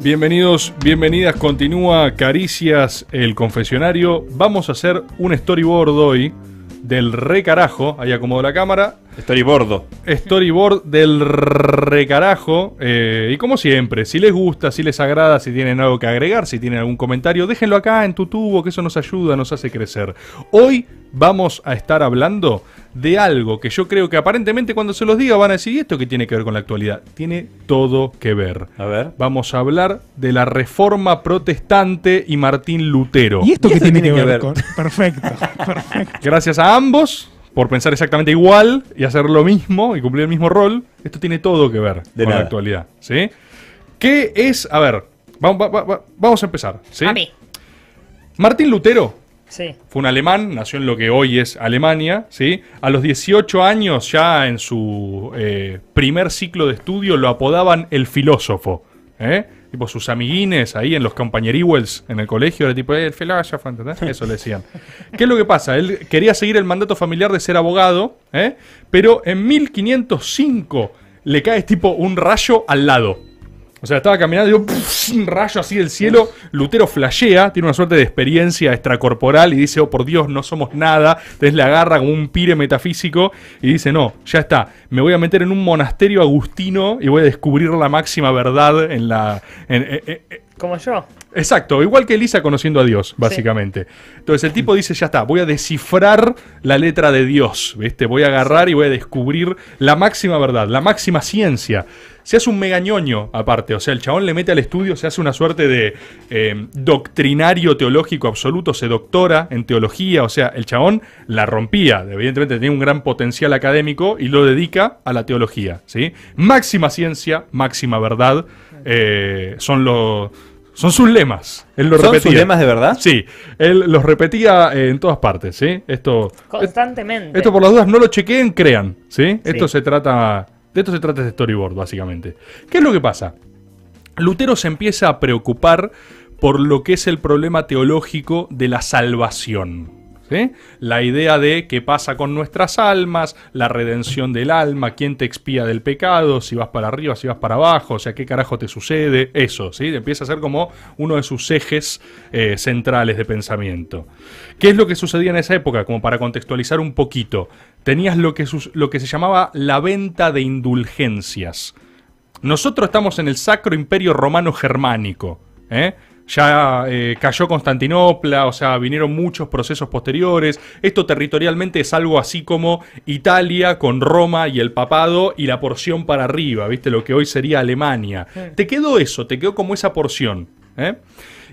Bienvenidos, bienvenidas. Continúa Caricias el Confesionario. Vamos a hacer un storyboard hoy del recarajo. Ahí acomodo la cámara. Storyboard. Storyboard del recarajo. Eh, y como siempre, si les gusta, si les agrada, si tienen algo que agregar, si tienen algún comentario, déjenlo acá en tu tubo, que eso nos ayuda, nos hace crecer. Hoy vamos a estar hablando de algo que yo creo que aparentemente cuando se los diga van a decir, ¿y esto qué tiene que ver con la actualidad? Tiene todo que ver. A ver. Vamos a hablar de la reforma protestante y Martín Lutero. ¿Y esto, qué tiene, que, ver, con? Perfecto, perfecto. Gracias a ambos por pensar exactamente igual y hacer lo mismo y cumplir el mismo rol. Esto tiene todo que ver con la actualidad, ¿sí? ¿Qué es? A ver, vamos, a empezar, A Martín Lutero fue un alemán, nació en lo que hoy es Alemania, ¿sí? A los 18 años, ya en su eh, primer ciclo de estudio, lo apodaban el filósofo, ¿eh? Tipo, sus amiguines ahí en los compañeríwels en el colegio, era tipo, eh, el filósofo, ¿entendés? Eso le decían. ¿Qué es lo que pasa? Él quería seguir el mandato familiar de ser abogado, Pero en 1505 le cae tipo un rayo al lado. O sea, estaba caminando y un rayo así del cielo. Lutero flashea, tiene una suerte de experiencia extracorporal y dice, oh por Dios, no somos nada. Entonces le agarra como un pire metafísico y dice, no, ya está, me voy a meter en un monasterio agustino y voy a descubrir la máxima verdad en la... en, eh, eh, eh, como yo. Exacto, igual que Elisa conociendo a Dios, básicamente. Entonces el tipo dice, ya está, voy a descifrar la letra de Dios, ¿viste? Voy a agarrar y voy a descubrir la máxima verdad, la máxima ciencia. Se hace un megañoño aparte, o sea, el chabón le mete al estudio, se hace una suerte de eh, doctrinario teológico absoluto, se doctora en teología, o sea, el chabón la rompía, evidentemente tenía un gran potencial académico y lo dedica a la teología, ¿sí? Máxima ciencia, máxima verdad. Eh, son los... Son sus lemas. Él ¿Son repetía. sus lemas de verdad? Sí. Él los repetía eh, en todas partes, Esto. Constantemente. Esto por las dudas no lo chequeen, crean, ¿sí? Esto se trata. De esto se trata este storyboard, básicamente. ¿Qué es lo que pasa? Lutero se empieza a preocupar por lo que es el problema teológico de la salvación. La idea de qué pasa con nuestras almas, la redención del alma, quién te expía del pecado, si vas para arriba, si vas para abajo, o sea, qué carajo te sucede, eso, ¿sí? Empieza a ser como uno de sus ejes eh, centrales de pensamiento. ¿Qué es lo que sucedía en esa época? Como para contextualizar un poquito, tenías lo que, lo que se llamaba la venta de indulgencias. Nosotros estamos en el Sacro Imperio Romano Germánico, ¿eh? ya eh, cayó Constantinopla, o sea, vinieron muchos procesos posteriores. Esto territorialmente es algo así como Italia con Roma y el papado y la porción para arriba, ¿viste? Lo que hoy sería Alemania. Te quedó eso, te quedó como esa porción. ¿eh?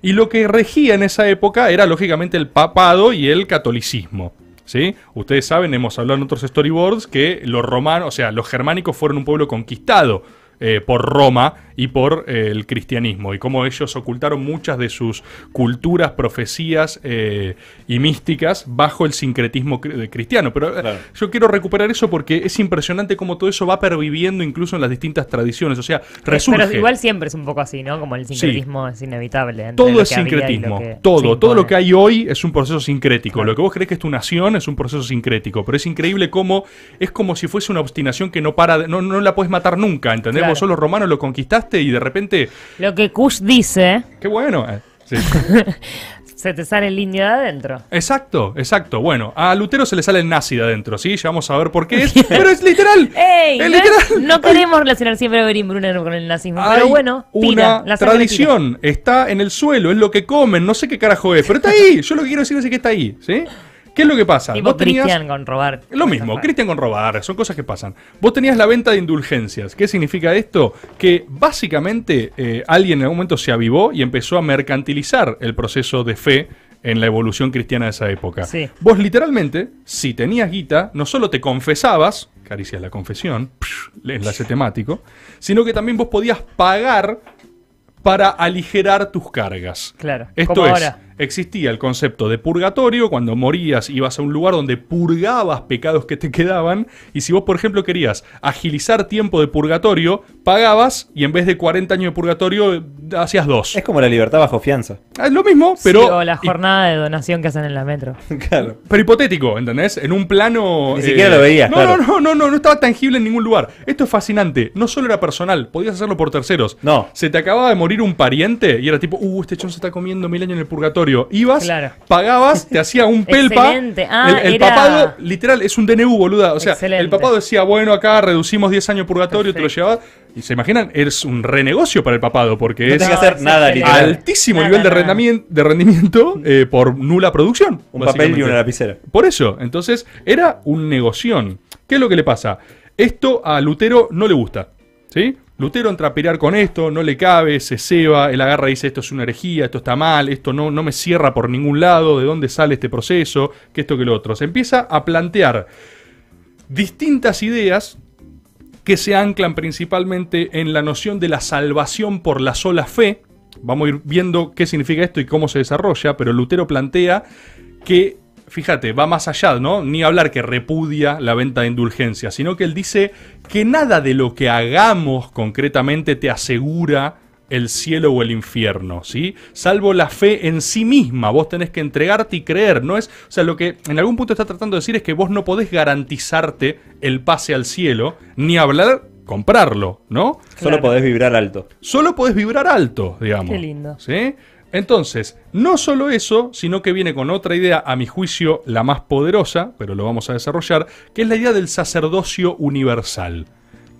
Y lo que regía en esa época era lógicamente el papado y el catolicismo. ¿Sí? Ustedes saben, hemos hablado en otros storyboards que los romanos, o sea, los germánicos fueron un pueblo conquistado eh, por Roma y por eh, el cristianismo, y cómo ellos ocultaron muchas de sus culturas, profecías eh, y místicas bajo el sincretismo cristiano. Pero yo quiero recuperar eso porque es impresionante cómo todo eso va perviviendo incluso en las distintas tradiciones. O sea, resulta Pero igual siempre es un poco así, ¿no? Como el sincretismo es inevitable. Todo es sincretismo. Todo. Todo lo que hay hoy es un proceso sincrético. Lo que vos crees que es tu nación es un proceso sincrético. Pero es increíble cómo es como si fuese una obstinación que no para, no, la puedes matar nunca, ¿entendés? solo romanos lo conquistaste y de repente... Lo que Kush dice... ¿eh? Qué bueno. Eh, se te sale el indio de adentro. Exacto, exacto. Bueno, a Lutero se le sale el nazi de adentro, ¿sí? Ya vamos a ver por qué es. pero es literal. Ey, No, queremos relacionar siempre a Berín Brunner con el nazismo. pero bueno, tira, una la tradición está en el suelo, es lo que comen, no sé qué carajo es, pero está ahí. Yo lo que quiero decir es que está ahí, ¿sí? ¿Qué es lo que pasa? vos Cristian con robar. Lo mismo, Cristian con robar, son cosas que pasan. Vos tenías la venta de indulgencias. ¿Qué significa esto? Que básicamente eh, alguien en algún momento se avivó y empezó a mercantilizar el proceso de fe en la evolución cristiana de esa época. Vos literalmente, si tenías guita, no solo te confesabas, caricias la confesión, enlace temático, sino que también vos podías pagar para aligerar tus cargas. Claro. Esto existía el concepto de purgatorio, cuando morías ibas a un lugar donde purgabas pecados que te quedaban, y si vos por ejemplo querías agilizar tiempo de purgatorio, pagabas y en vez de 40 años de purgatorio hacías dos. Es como la libertad bajo fianza. Ah, es lo mismo, pero... o la jornada de donación que hacen en la metro. Claro. Pero hipotético, ¿entendés? En un plano... Ni siquiera lo eh, veías. No, claro. no, no, no, no, no estaba tangible en ningún lugar. Esto es fascinante. No solo era personal, podías hacerlo por terceros. No. Se te acababa de morir un pariente y era tipo, uh, este chon se está comiendo mil años en el purgatorio. Ibas, pagabas, te hacía un pelpa. el, ah, papado, literal, es un DNU, boluda. O sea, el papado decía, bueno, acá reducimos 10 años purgatorio, te lo llevabas. Y se imaginan, es un renegocio para el papado, porque es que hacer nada, altísimo nivel de rendimiento, eh, por nula producción. Un papel y una lapicera. Por eso, entonces, era un negoción. ¿Qué es lo que le pasa? Esto a Lutero no le gusta. ¿Sí? Lutero entra a pelear con esto, no le cabe, se ceba, él agarra y dice esto es una herejía, esto está mal, esto no, no me cierra por ningún lado, de dónde sale este proceso, que esto que lo otro. Se empieza a plantear distintas ideas que se anclan principalmente en la noción de la salvación por la sola fe. Vamos a ir viendo qué significa esto y cómo se desarrolla, pero Lutero plantea que, fíjate, va más allá, ¿no? Ni hablar que repudia la venta de indulgencia, sino que él dice que nada de lo que hagamos concretamente te asegura el cielo o el infierno, ¿sí? Salvo la fe en sí misma, vos tenés que entregarte y creer, no es, o sea, lo que en algún punto está tratando de decir es que vos no podés garantizarte el pase al cielo, ni hablar comprarlo, ¿no? Solo podés vibrar alto. Solo podés vibrar alto, digamos. Qué lindo. ¿Sí? Entonces, no solo eso, sino que viene con otra idea, a mi juicio, la más poderosa, pero lo vamos a desarrollar, que es la idea del sacerdocio universal.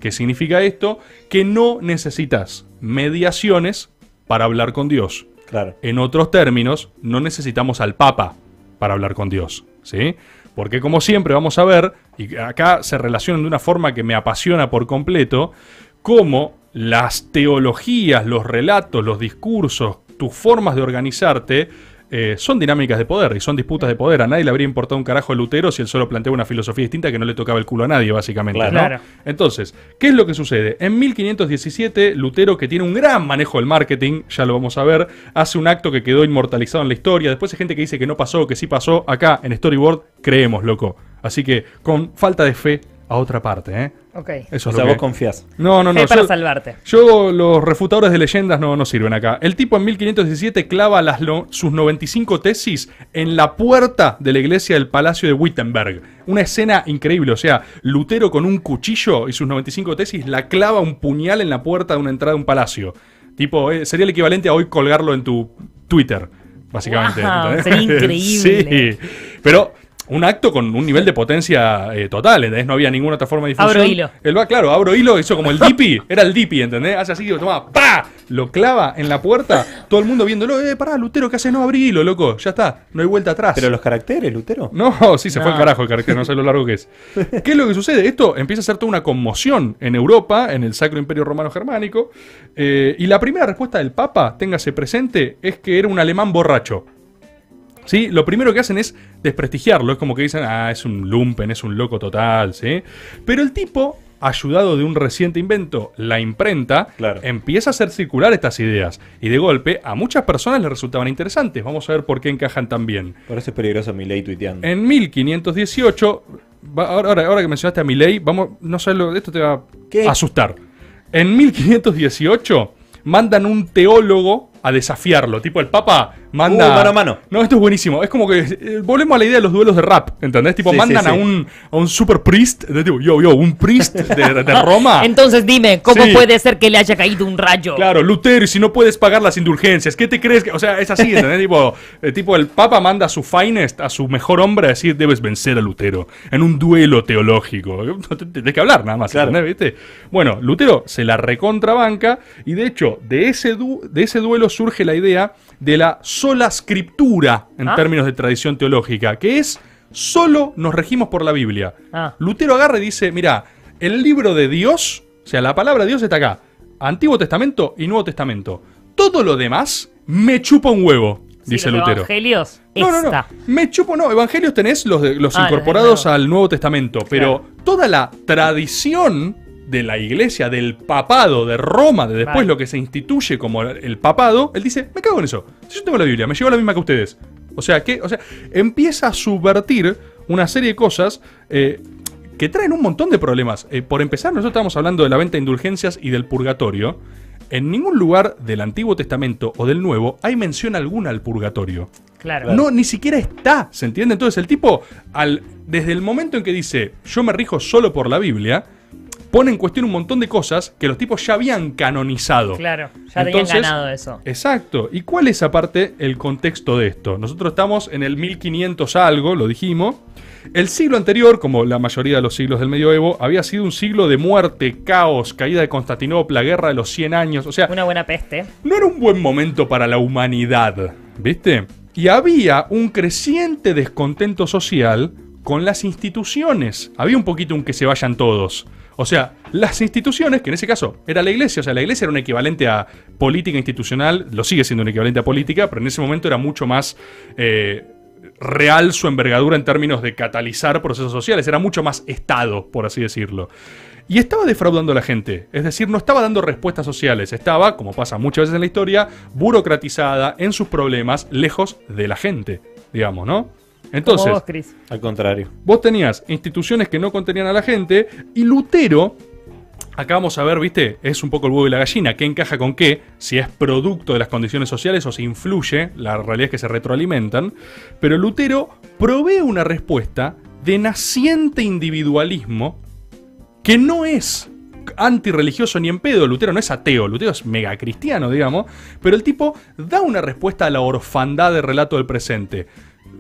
¿Qué significa esto? Que no necesitas mediaciones para hablar con Dios. Claro. En otros términos, no necesitamos al Papa para hablar con Dios. ¿Sí? Porque como siempre vamos a ver, y acá se relacionan de una forma que me apasiona por completo, cómo las teologías, los relatos, los discursos tus formas de organizarte eh, son dinámicas de poder y son disputas de poder. A nadie le habría importado un carajo a Lutero si él solo planteaba una filosofía distinta que no le tocaba el culo a nadie, básicamente. Entonces, ¿qué es lo que sucede? En 1517, Lutero, que tiene un gran manejo del marketing, ya lo vamos a ver, hace un acto que quedó inmortalizado en la historia. Después hay gente que dice que no pasó, que sí pasó. Acá en Storyboard creemos, loco. Así que, con falta de fe, a otra parte, ¿eh? Ok. Eso o vos confías. No, no, no. Es para salvarte. Yo, los refutadores de leyendas no, sirven acá. El tipo en 1517 clava las, sus 95 tesis en la puerta de la iglesia del Palacio de Wittenberg. Una escena increíble. O sea, Lutero con un cuchillo y sus 95 tesis la clava un puñal en la puerta de una entrada de un palacio. Tipo, eh, sería el equivalente a hoy colgarlo en tu Twitter básicamente. sería increíble. sí, pero un acto con un nivel de potencia eh, total, ¿entendés? No había ninguna otra forma de difusión. Abro hilo. él va, claro, abro hilo, hizo como el dipi, era el dipi, ¿entendés? Hace así, toma, pa, lo clava en la puerta, todo el mundo viéndolo, eh, pará, Lutero, ¿qué hace, No, abrí hilo, loco, ya está, no hay vuelta atrás. Pero los caracteres, Lutero. No, sí, se fue el carajo el carácter, no sé lo largo que es. ¿Qué es lo que sucede? Esto empieza a ser toda una conmoción en Europa, en el Sacro Imperio Romano Germánico, eh, y la primera respuesta del Papa, téngase presente, es que era un alemán borracho. Lo primero que hacen es desprestigiarlo, es como que dicen, ah, es un lumpen, es un loco total, ¿sí? Pero el tipo, ayudado de un reciente invento, la imprenta, empieza a hacer circular estas ideas. Y de golpe, a muchas personas les resultaban interesantes. Vamos a ver por qué encajan tan bien. Por peligroso es peligroso Milei tuiteando. En 1518, ahora, que mencionaste a Milei, vamos, no sé, esto te va a asustar. En 1518 mandan un teólogo a desafiarlo. Tipo, el Papa manda. Uh, mano a mano. No, esto es buenísimo. Es como que. Eh, volvemos a la idea de los duelos de rap, ¿entendés? Tipo, mandan A, un, a un super priest. yo, yo, un priest de, Roma. Entonces dime, ¿cómo puede ser que le haya caído un rayo? Claro, Lutero, y si no puedes pagar las indulgencias, ¿qué te crees? Que, o sea, es así, ¿entendés? tipo, eh, tipo, el Papa manda a su finest, a su mejor hombre, a decir, debes vencer a Lutero en un duelo teológico. No tenés que hablar nada más, ¿entendés? Bueno, Lutero se la recontrabanca y de hecho, de ese, de ese duelo surge la idea de la sola escritura en ah. términos de tradición teológica, que es solo nos regimos por la Biblia. Ah. Lutero agarre y dice, mira, el libro de Dios, o sea, la palabra de Dios está acá, Antiguo Testamento y Nuevo Testamento. Todo lo demás me chupa un huevo, dice Lutero. Evangelios. No, no, no. Me chupo, no. Evangelios tenés los, los ah, incorporados al Nuevo Testamento, pero toda la tradición de la iglesia, del papado de Roma, de después lo que se instituye como el papado, él dice, me cago en eso. Si yo tengo la Biblia, me llevo la misma que ustedes. O sea, que, o sea, empieza a subvertir una serie de cosas eh, que traen un montón de problemas. Eh, por empezar, nosotros estamos hablando de la venta de indulgencias y del purgatorio. En ningún lugar del Antiguo Testamento o del Nuevo hay mención alguna al purgatorio. Claro. No, ni siquiera está, ¿se entiende? Entonces el tipo, al, desde el momento en que dice, yo me rijo solo por la Biblia, pone en cuestión un montón de cosas que los tipos ya habían canonizado. Claro, ya habían ganado eso. Exacto. ¿Y cuál es aparte el contexto de esto? Nosotros estamos en el 1500 algo, lo dijimos. El siglo anterior, como la mayoría de los siglos del medioevo, había sido un siglo de muerte, caos, caída de Constantinopla, guerra de los 100 años, o sea... Una buena peste. No era un buen momento para la humanidad, ¿viste? Y había un creciente descontento social con las instituciones. Había un poquito un que se vayan todos. O sea, las instituciones, que en ese caso era la iglesia, o sea, la iglesia era un equivalente a política institucional, lo sigue siendo un equivalente a política, pero en ese momento era mucho más eh, real su envergadura en términos de catalizar procesos sociales, era mucho más Estado, por así decirlo. Y estaba defraudando a la gente, es decir, no estaba dando respuestas sociales, estaba, como pasa muchas veces en la historia, burocratizada en sus problemas, lejos de la gente, digamos, ¿no? Entonces, al contrario. Vos tenías instituciones que no contenían a la gente y Lutero, acá vamos a ver, viste, es un poco el huevo y la gallina, qué encaja con qué, si es producto de las condiciones sociales o si influye, la realidad que se retroalimentan, pero Lutero provee una respuesta de naciente individualismo que no es antirreligioso ni en pedo. Lutero no es ateo, Lutero es megacristiano, digamos. Pero el tipo da una respuesta a la orfandad de relato del presente.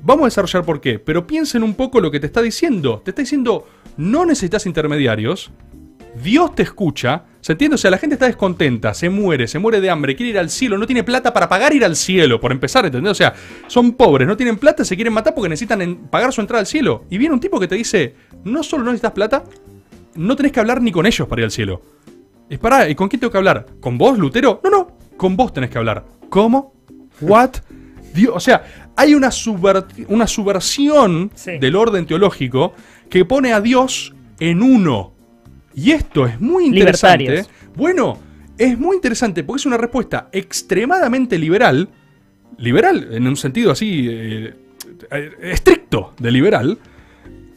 Vamos a desarrollar por qué, pero piensen un poco lo que te está diciendo. Te está diciendo, no necesitas intermediarios, Dios te escucha, ¿se entiende? O sea, la gente está descontenta, se muere, se muere de hambre, quiere ir al cielo, no tiene plata para pagar ir al cielo, por empezar, ¿entendés? O sea, son pobres, no tienen plata, se quieren matar porque necesitan pagar su entrada al cielo. Y viene un tipo que te dice, no solo no necesitas plata, no tenés que hablar ni con ellos para ir al cielo. Es para ¿y con quién tengo que hablar? ¿Con vos, Lutero? No, no, con vos tenés que hablar. ¿Cómo? ¿What? o sea, hay una, una subversión del orden teológico que pone a Dios en uno. Y esto es muy interesante. Bueno, es muy interesante porque es una respuesta extremadamente liberal, liberal en un sentido así eh, eh, estricto de liberal,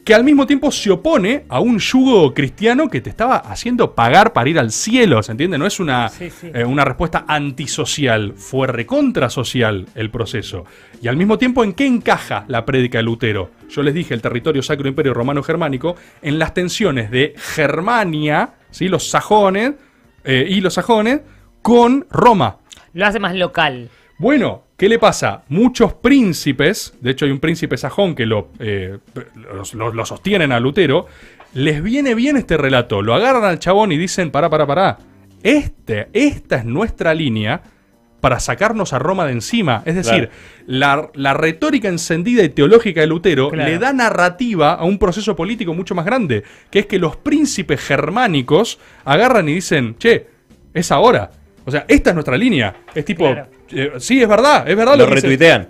que al mismo tiempo se opone a un yugo cristiano que te estaba haciendo pagar para ir al cielo, ¿se entiende? No es una, eh, una respuesta antisocial, fue recontra social el proceso. Y al mismo tiempo, ¿en qué encaja la prédica de Lutero? Yo les dije, el territorio sacro imperio romano germánico, en las tensiones de Germania, ¿sí? los sajones eh, y los sajones, con Roma. Lo hace más local. Bueno, ¿Qué le pasa? Muchos príncipes, de hecho hay un príncipe sajón que eh, lo, sostienen a Lutero, les viene bien este relato, lo agarran al chabón y dicen, pará, pará, pará, este, esta es nuestra línea para sacarnos a Roma de encima. Es decir, la, retórica encendida y teológica de Lutero le da narrativa a un proceso político mucho más grande, que es que los príncipes germánicos agarran y dicen, che, es ahora. O sea, esta es nuestra línea. Es tipo, eh, sí, es verdad, es verdad. Lo, que lo retuitean,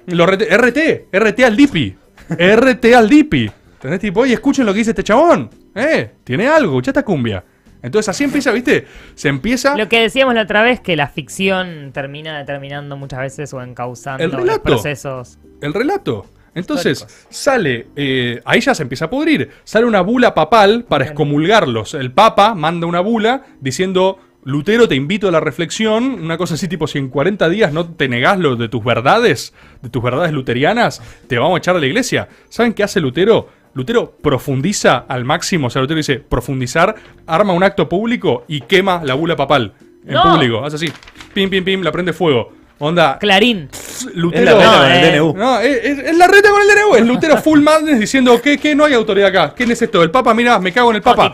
RT, RT al Dipi. RT al Dipi. Tenés tipo, oye, escuchen lo que dice este chabón. Eh, tiene algo, ya está cumbia. Entonces así empieza, ¿viste? Se empieza... Lo que decíamos la otra vez, que la ficción termina determinando muchas veces o encauzando los procesos. El relato. Entonces sale, eh, ahí ya se empieza a pudrir, sale una bula papal para excomulgarlos. El papa manda una bula diciendo Lutero, te invito a la reflexión, una cosa así tipo, si en 40 días no te negás lo de tus verdades, de tus verdades luterianas, te vamos a echar a la iglesia. ¿Saben qué hace Lutero? Lutero profundiza al máximo, o sea, Lutero dice, profundizar, arma un acto público y quema la bula papal en público. Hace así, pim, pim, pim, la prende fuego. Onda. Clarín. Lutero. Es la no, con el eh. DNU. es, la reta con el DNU. Es Lutero full madness diciendo que, que no hay autoridad acá. ¿Quién es esto? El Papa, mira, me cago en el Papa.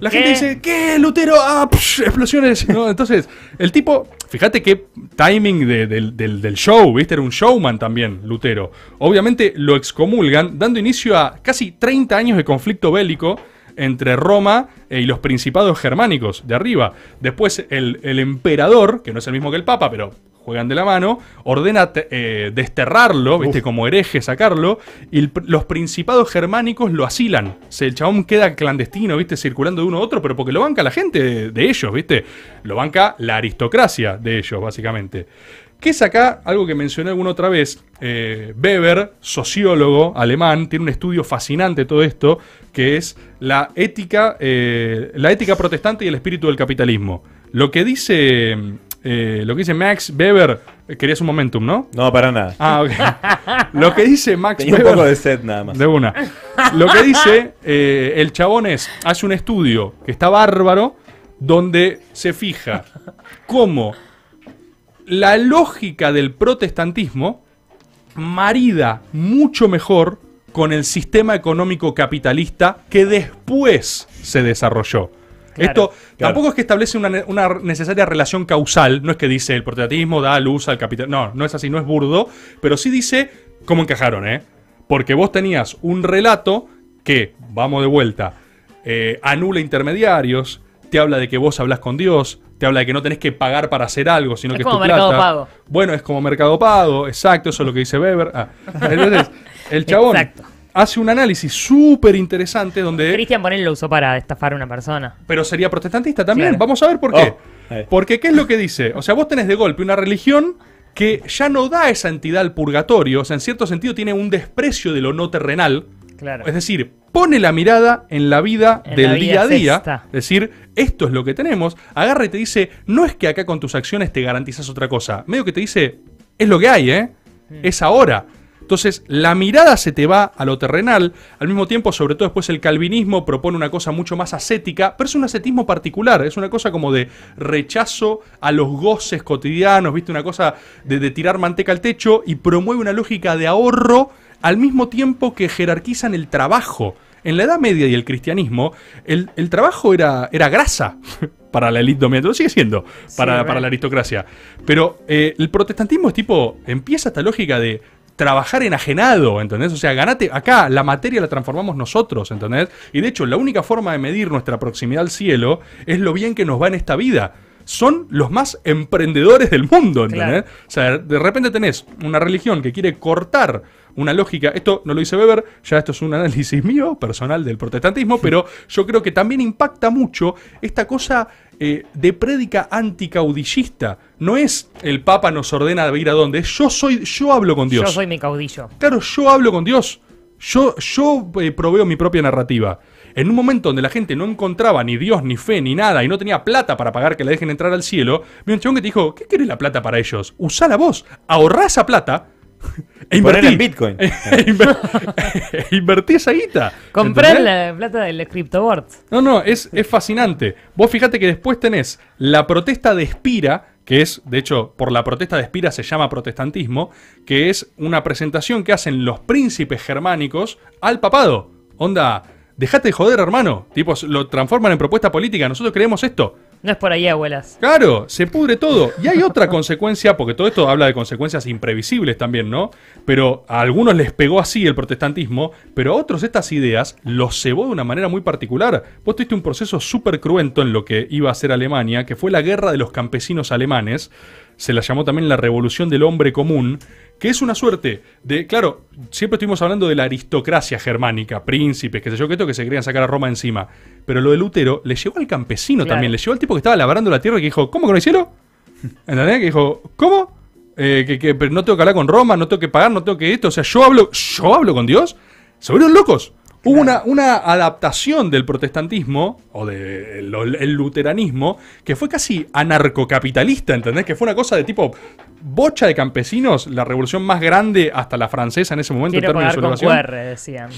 La gente dice, ¿qué? Lutero, ah, explosiones. No, entonces, el tipo, fíjate qué timing del, show, ¿viste? Era un showman también, Lutero. Obviamente lo excomulgan, dando inicio a casi 30 años de conflicto bélico entre Roma e, y los principados germánicos de arriba. Después el, emperador, que no es el mismo que el papa, pero juegan de la mano, ordena eh, desterrarlo, ¿viste? como hereje, sacarlo, y los principados germánicos lo asilan. O el chabón queda clandestino, ¿viste? circulando de uno a otro, pero porque lo banca la gente de, ellos, ¿viste? lo banca la aristocracia de ellos, básicamente. ¿Qué es acá algo que mencioné alguna otra vez. Eh, Weber, sociólogo alemán, tiene un estudio fascinante de todo esto, que es la ética, eh, la ética protestante y el espíritu del capitalismo. Lo que dice eh, lo que dice Max Weber, querías un momentum, ¿no? No, para nada. Ah, lo que dice Max Tenía Weber. Un poco de sed nada más. De una. Lo que dice eh, el chabón es: hace un estudio que está bárbaro, donde se fija cómo la lógica del protestantismo marida mucho mejor con el sistema económico capitalista que después se desarrolló. Esto tampoco es que establece una, necesaria relación causal, no es que dice el portraitismo da luz al capital. No, no es así, no es burdo, pero sí dice cómo encajaron, ¿eh? Porque vos tenías un relato que, vamos de vuelta, eh, anula intermediarios, te habla de que vos hablas con Dios, te habla de que no tenés que pagar para hacer algo, sino que es tu mercado Pago. Bueno, es como mercado pago, exacto, eso es lo que dice Weber. Ah, entonces, el chabón. Exacto hace un análisis súper interesante donde... Cristian Bonel lo usó para estafar a una persona. Pero sería protestantista también. Vamos a ver por qué. Oh, Porque ¿qué es lo que dice? O sea, vos tenés de golpe una religión que ya no da esa entidad al purgatorio, o sea, en cierto sentido tiene un desprecio de lo no terrenal. Claro. Es decir, pone la mirada en la vida del día a día. Es decir, esto es lo que tenemos. Agarra y te dice, no es que acá con tus acciones te garantizas otra cosa. Medio que te dice, es lo que hay, ¿eh? Mm. Es ahora. Entonces, la mirada se te va a lo terrenal, al mismo tiempo, sobre todo después el calvinismo propone una cosa mucho más ascética, pero es un ascetismo particular, es una cosa como de rechazo a los goces cotidianos, viste, una cosa de, tirar manteca al techo y promueve una lógica de ahorro al mismo tiempo que jerarquizan el trabajo. En la Edad Media y el cristianismo, el, trabajo era, era grasa para la élite dominante, sigue siendo para, la aristocracia. Pero eh, el protestantismo es tipo, empieza esta lógica de trabajar enajenado, ¿entendés? O sea, ganate acá, la materia la transformamos nosotros, ¿entendés? Y de hecho, la única forma de medir nuestra proximidad al cielo es lo bien que nos va en esta vida. Son los más emprendedores del mundo, ¿entendés? O sea, de repente tenés una religión que quiere cortar una lógica. Esto no lo hice Weber, ya esto es un análisis mío, personal del protestantismo, pero yo creo que también impacta mucho esta cosa eh, de prédica anticaudillista. No es el Papa nos ordena de ir a dónde, yo soy, yo hablo con Dios. Yo soy mi caudillo. Claro, yo hablo con Dios. Yo, yo eh, proveo mi propia narrativa. En un momento donde la gente no encontraba ni Dios, ni fe, ni nada, y no tenía plata para pagar que la dejen entrar al cielo, vi un que te dijo, ¿qué quiere la plata para ellos? la voz ahorrá esa plata, invertí. Bitcoin. invertí esa guita. Compré la plata del CryptoBoards. No, no, es, es fascinante. Vos fijate que después tenés la protesta de Espira, que es, de hecho, por la protesta de Espira se llama protestantismo, que es una presentación que hacen los príncipes germánicos al papado. Onda, dejate de joder, hermano. Tipos, lo transforman en propuesta política. Nosotros creemos esto. No es por ahí, abuelas. Claro, se pudre todo. Y hay otra consecuencia, porque todo esto habla de consecuencias imprevisibles también, ¿no? Pero a algunos les pegó así el protestantismo, pero a otros estas ideas los cebó de una manera muy particular. Vos tuviste un proceso súper cruento en lo que iba a ser Alemania, que fue la guerra de los campesinos alemanes se la llamó también la revolución del hombre común, que es una suerte de, claro, siempre estuvimos hablando de la aristocracia germánica, príncipes, qué sé yo, que esto que se querían sacar a Roma encima. Pero lo de Lutero le llegó al campesino también, le llegó al tipo que estaba labrando la tierra y que dijo, ¿cómo que no hicieron? ¿Entendés? Que dijo, ¿cómo? Eh, que, pero no tengo que hablar con Roma, no tengo que pagar, no tengo que esto. O sea, yo hablo, yo hablo con Dios. Se volvieron locos. Hubo una, adaptación del protestantismo o del luteranismo que fue casi anarcocapitalista, ¿entendés? Que fue una cosa de tipo bocha de campesinos, la revolución más grande hasta la francesa en ese momento en términos de con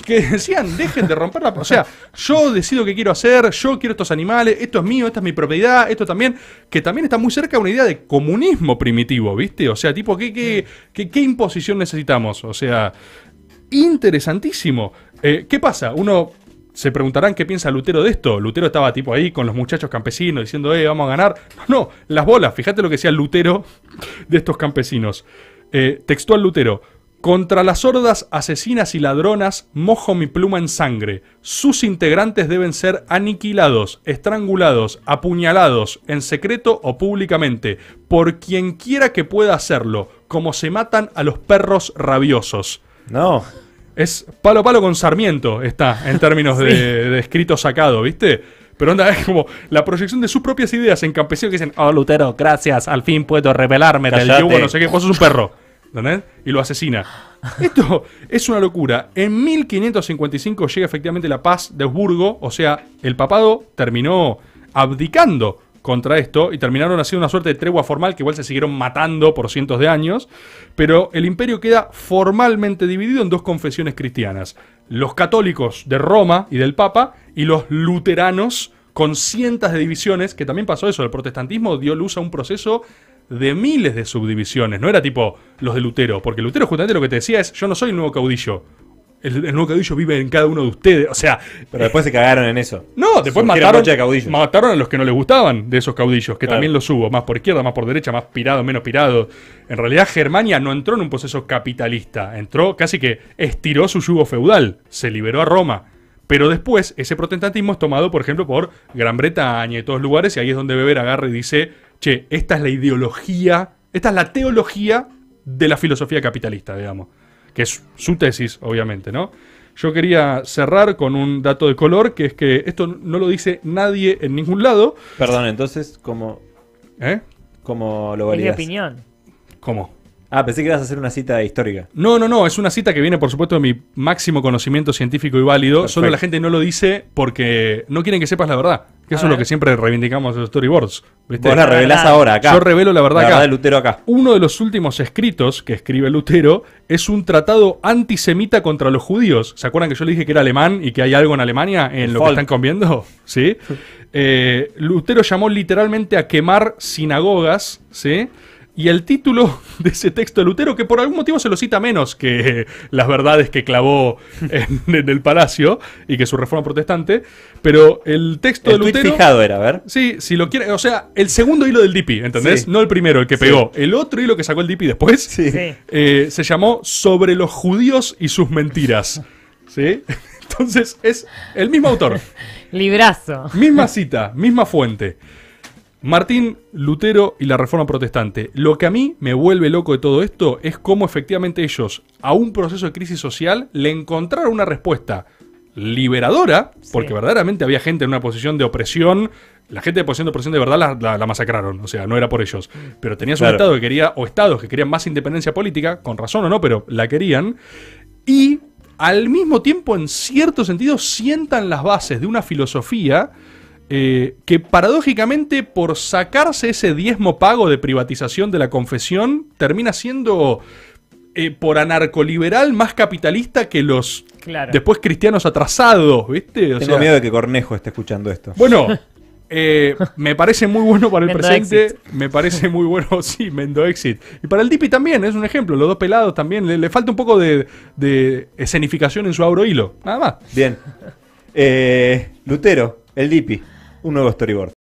Que decían, dejen de romper la... O sea, yo decido qué quiero hacer, yo quiero estos animales, esto es mío, esta es mi propiedad, esto también, que también está muy cerca de una idea de comunismo primitivo, ¿viste? O sea, tipo, qué, qué mm. imposición necesitamos? O sea, interesantísimo. Eh, ¿Qué pasa? Uno se preguntarán qué piensa Lutero de esto. Lutero estaba tipo ahí con los muchachos campesinos diciendo, eh, vamos a ganar. No, no las bolas. Fíjate lo que decía Lutero de estos campesinos. Eh, textual Lutero. Contra las sordas asesinas y ladronas mojo mi pluma en sangre. Sus integrantes deben ser aniquilados, estrangulados, apuñalados, en secreto o públicamente, por quien quiera que pueda hacerlo, como se matan a los perros rabiosos. No. Es palo palo con Sarmiento, está, en términos de, escrito sacado, ¿viste? Pero onda, es como la proyección de sus propias ideas en campesinos que dicen, oh Lutero, gracias, al fin puedo rebelarme del yugo, no sé qué, es un perro. ¿Entendés? Y lo asesina. Esto es una locura. En 1555 llega efectivamente la paz de Osburgo, o sea, el papado terminó abdicando contra esto y terminaron haciendo una suerte de tregua formal que igual se siguieron matando por cientos de años, pero el imperio queda formalmente dividido en dos confesiones cristianas, los católicos de Roma y del Papa y los luteranos con cientos de divisiones, que también pasó eso, el protestantismo dio luz a un proceso de miles de subdivisiones, no era tipo los de Lutero, porque Lutero justamente lo que te decía es yo no soy el nuevo caudillo, el, nuevo caudillo vive en cada uno de ustedes. O sea. Pero después se cagaron en eso. No, después mataron, a los que no les gustaban de esos caudillos, que también los hubo, más por izquierda, más por derecha, más pirado, menos pirado. En realidad, Germania no entró en un proceso capitalista. Entró casi que estiró su yugo feudal. Se liberó a Roma. Pero después, ese protestantismo es tomado, por ejemplo, por Gran Bretaña y todos lugares, y ahí es donde Weber agarra y dice: Che, esta es la ideología, esta es la teología de la filosofía capitalista, digamos que es su tesis, obviamente, ¿no? Yo quería cerrar con un dato de color, que es que esto no lo dice nadie en ningún lado. Perdón, entonces, ¿cómo, ¿Eh? ¿cómo lo verías? mi opinión. ¿Cómo? Ah, pensé que ibas a hacer una cita histórica. No, no, no, es una cita que viene, por supuesto, de mi máximo conocimiento científico y válido. Solo la gente no lo dice porque no quieren que sepas la verdad. Que eso es lo que siempre reivindicamos en los storyboards. Vos la revelás ahora, acá. Yo revelo la verdad la acá. de Lutero acá. Uno de los últimos escritos que escribe Lutero es un tratado antisemita contra los judíos. ¿Se acuerdan que yo le dije que era alemán y que hay algo en Alemania en lo que están comiendo? ¿Sí? Eh, Lutero llamó literalmente a quemar sinagogas, ¿sí? y el título de ese texto de Lutero, que por algún motivo se lo cita menos que las verdades que clavó en, el palacio y que su reforma protestante, pero el texto de Lutero... fijado era, a ver. Sí, si lo quiere, o sea, el segundo hilo del DIPI, ¿entendés? No el primero, el que pegó. El otro hilo que sacó el DIPI después eh, se llamó Sobre los judíos y sus mentiras. ¿Sí? Entonces es el mismo autor. Librazo. Misma cita, misma fuente. Martín, Lutero y la Reforma Protestante. Lo que a mí me vuelve loco de todo esto es cómo efectivamente ellos a un proceso de crisis social le encontraron una respuesta liberadora, porque verdaderamente había gente en una posición de opresión. La gente de posición de opresión de verdad la, masacraron, o sea, no era por ellos. Pero tenías su un Estado que quería, o Estados que querían más independencia política, con razón o no, pero la querían. Y al mismo tiempo, en cierto sentido, sientan las bases de una filosofía eh, que paradójicamente por sacarse ese diezmo pago de privatización de la confesión, termina siendo eh, por anarcoliberal más capitalista que los después cristianos atrasados, ¿viste? Tengo miedo de que Cornejo esté escuchando esto. Bueno, eh, me parece muy bueno para el presente. Me parece muy bueno, sí, Mendo Exit. Y para el Dipi también, es un ejemplo. Los dos pelados también. Le, falta un poco de, escenificación en su abro hilo. Nada más. Bien. Lutero, el Dipi un nuevo storyboard.